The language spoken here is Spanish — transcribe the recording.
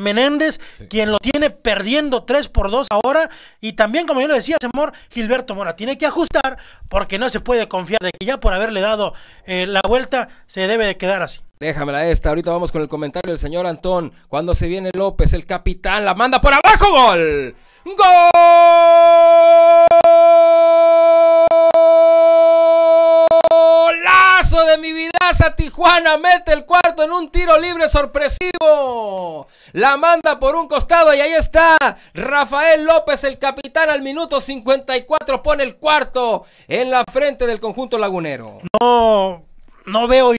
Menéndez, quien lo tiene perdiendo 3 por 2 ahora. Y también, como yo lo decía, señor Gilberto Mora tiene que ajustar porque no se puede confiar de que ya por haberle dado eh, la vuelta se debe de quedar así. Déjamela esta, ahorita vamos con el comentario del señor Antón. Cuando se viene López, el capitán, la manda por abajo, gol. ¡Gol! de mi vida. Tijuana mete el cuarto en un tiro libre sorpresivo. La manda por un costado y ahí está Rafael López, el capitán, al minuto 54 pone el cuarto en la frente del conjunto lagunero. No, no veo